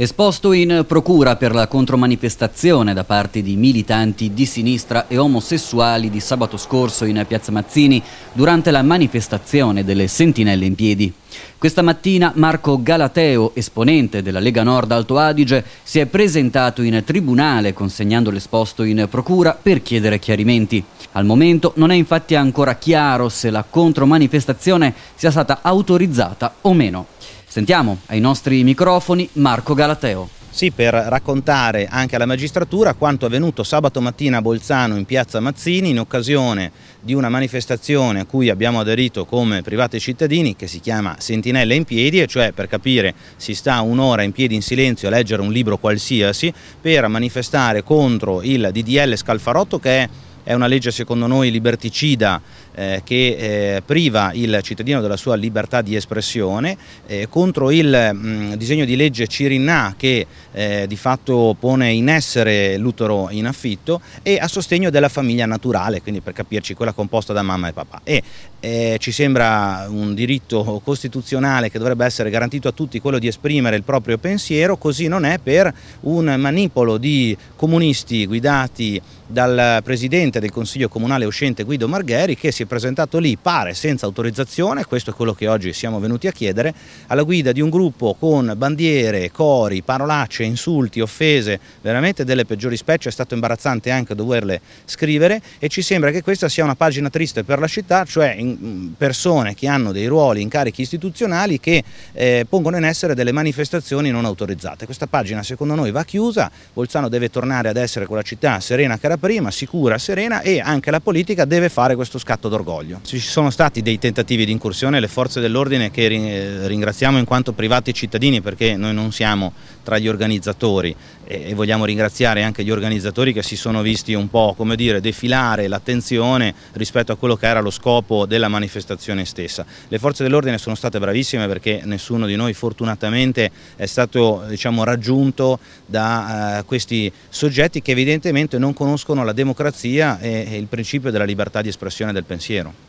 Esposto in procura per la contromanifestazione da parte di militanti di sinistra e omosessuali di sabato scorso in Piazza Mazzini durante la manifestazione delle Sentinelle in piedi. Questa mattina Marco Galateo, esponente della Lega Nord Alto Adige, si è presentato in tribunale consegnando l'esposto in procura per chiedere chiarimenti. Al momento non è infatti ancora chiaro se la contromanifestazione sia stata autorizzata o meno. Sentiamo ai nostri microfoni Marco Galateo. Sì, per raccontare anche alla magistratura quanto avvenuto sabato mattina a Bolzano in piazza Mazzini in occasione di una manifestazione a cui abbiamo aderito come privati cittadini che si chiama Sentinelle in piedi, e cioè per capire si sta un'ora in piedi in silenzio a leggere un libro qualsiasi per manifestare contro il DDL Scalfarotto che è è una legge secondo noi liberticida eh, che eh, priva il cittadino della sua libertà di espressione, eh, contro il mh, mm, disegno di legge Cirinà che eh, di fatto pone in essere l'utero in affitto e a sostegno della famiglia naturale, quindi per capirci quella composta da mamma e papà. E eh, ci sembra un diritto costituzionale che dovrebbe essere garantito a tutti quello di esprimere il proprio pensiero, così non è per un manipolo di comunisti guidati dal presidente del Consiglio Comunale uscente Guido Margheri che si è presentato lì, pare, senza autorizzazione, questo è quello che oggi siamo venuti a chiedere, alla guida di un gruppo con bandiere, cori, parolacce, insulti, offese, veramente delle peggiori specie, è stato imbarazzante anche doverle scrivere e ci sembra che questa sia una pagina triste per la città, cioè persone che hanno dei ruoli, incarichi istituzionali che eh, pongono in essere delle manifestazioni non autorizzate. Questa pagina secondo noi va chiusa, Bolzano deve tornare ad essere quella città serena, cara prima, sicura, serena e anche la politica deve fare questo scatto d'orgoglio. Ci sono stati dei tentativi di incursione, le forze dell'ordine che ringraziamo in quanto privati cittadini perché noi non siamo tra gli organizzatori e vogliamo ringraziare anche gli organizzatori che si sono visti un po' come dire, defilare l'attenzione rispetto a quello che era lo scopo della manifestazione stessa. Le forze dell'ordine sono state bravissime perché nessuno di noi fortunatamente è stato diciamo, raggiunto da eh, questi soggetti che evidentemente non conoscono conoscono la democrazia e il principio della libertà di espressione del pensiero.